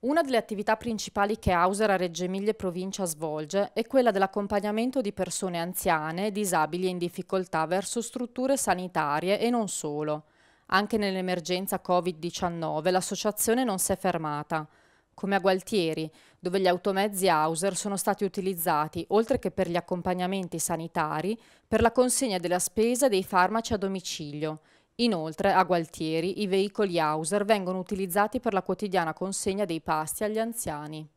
Una delle attività principali che Hauser a Reggio Emilia e provincia svolge è quella dell'accompagnamento di persone anziane, disabili e in difficoltà verso strutture sanitarie e non solo. Anche nell'emergenza Covid-19 l'associazione non si è fermata, come a Gualtieri, dove gli automezzi Hauser sono stati utilizzati, oltre che per gli accompagnamenti sanitari, per la consegna della spesa e dei farmaci a domicilio, Inoltre, a Gualtieri, i veicoli Hauser vengono utilizzati per la quotidiana consegna dei pasti agli anziani.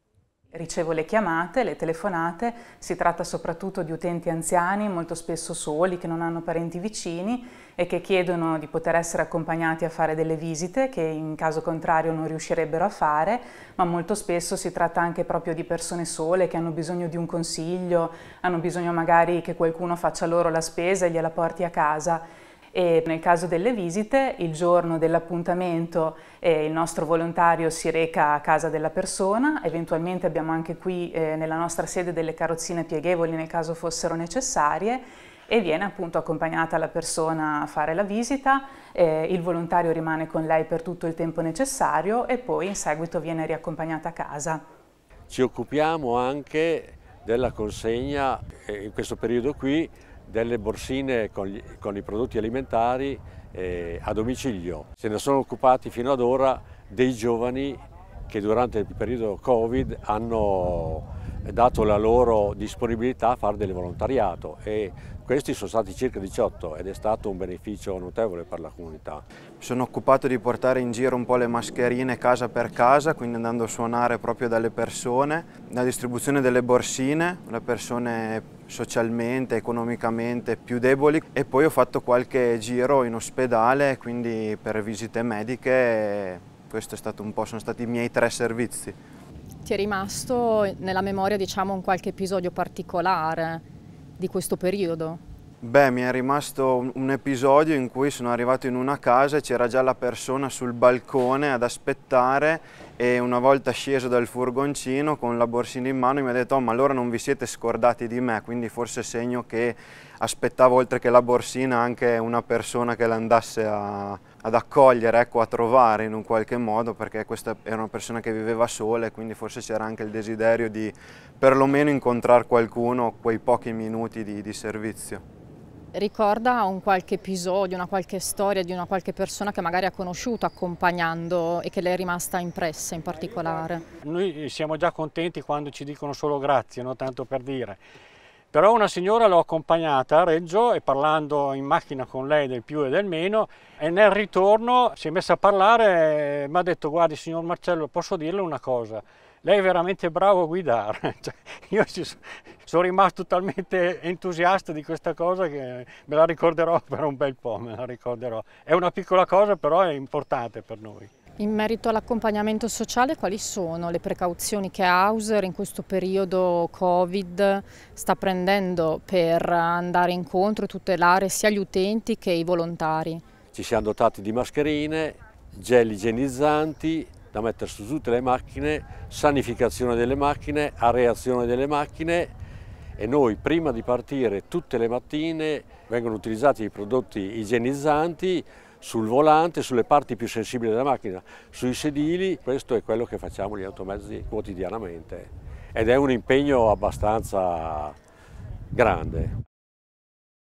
Ricevo le chiamate, le telefonate, si tratta soprattutto di utenti anziani, molto spesso soli, che non hanno parenti vicini e che chiedono di poter essere accompagnati a fare delle visite che in caso contrario non riuscirebbero a fare, ma molto spesso si tratta anche proprio di persone sole che hanno bisogno di un consiglio, hanno bisogno magari che qualcuno faccia loro la spesa e gliela porti a casa e nel caso delle visite il giorno dell'appuntamento eh, il nostro volontario si reca a casa della persona, eventualmente abbiamo anche qui eh, nella nostra sede delle carrozzine pieghevoli nel caso fossero necessarie e viene appunto accompagnata la persona a fare la visita, eh, il volontario rimane con lei per tutto il tempo necessario e poi in seguito viene riaccompagnata a casa. Ci occupiamo anche della consegna eh, in questo periodo qui delle borsine con, gli, con i prodotti alimentari eh, a domicilio. Se ne sono occupati fino ad ora dei giovani che durante il periodo Covid hanno dato la loro disponibilità a fare del volontariato e questi sono stati circa 18 ed è stato un beneficio notevole per la comunità. Mi sono occupato di portare in giro un po' le mascherine casa per casa, quindi andando a suonare proprio dalle persone, la distribuzione delle borsine, le persone socialmente, economicamente più deboli e poi ho fatto qualche giro in ospedale, quindi per visite mediche, questi sono stati i miei tre servizi. Ti è rimasto nella memoria diciamo un qualche episodio particolare di questo periodo? Beh, mi è rimasto un episodio in cui sono arrivato in una casa e c'era già la persona sul balcone ad aspettare e una volta sceso dal furgoncino con la borsina in mano mi ha detto oh, ma allora non vi siete scordati di me, quindi forse segno che aspettavo oltre che la borsina anche una persona che l'andasse ad accogliere, ecco, a trovare in un qualche modo perché questa era una persona che viveva sola e quindi forse c'era anche il desiderio di perlomeno incontrare qualcuno quei pochi minuti di, di servizio ricorda un qualche episodio, una qualche storia di una qualche persona che magari ha conosciuto accompagnando e che le è rimasta impressa in particolare? Noi siamo già contenti quando ci dicono solo grazie, no? tanto per dire. Però una signora l'ho accompagnata a Reggio e parlando in macchina con lei del più e del meno e nel ritorno si è messa a parlare e mi ha detto guardi signor Marcello posso dirle una cosa? lei è veramente bravo a guidare. Cioè, io sono rimasto talmente entusiasta di questa cosa che me la ricorderò per un bel po', me la ricorderò. È una piccola cosa però è importante per noi. In merito all'accompagnamento sociale, quali sono le precauzioni che Hauser in questo periodo Covid sta prendendo per andare incontro e tutelare sia gli utenti che i volontari? Ci siamo dotati di mascherine, gel igienizzanti, da mettere su tutte le macchine, sanificazione delle macchine, areazione delle macchine e noi prima di partire tutte le mattine vengono utilizzati i prodotti igienizzanti sul volante, sulle parti più sensibili della macchina, sui sedili, questo è quello che facciamo gli automezzi quotidianamente ed è un impegno abbastanza grande.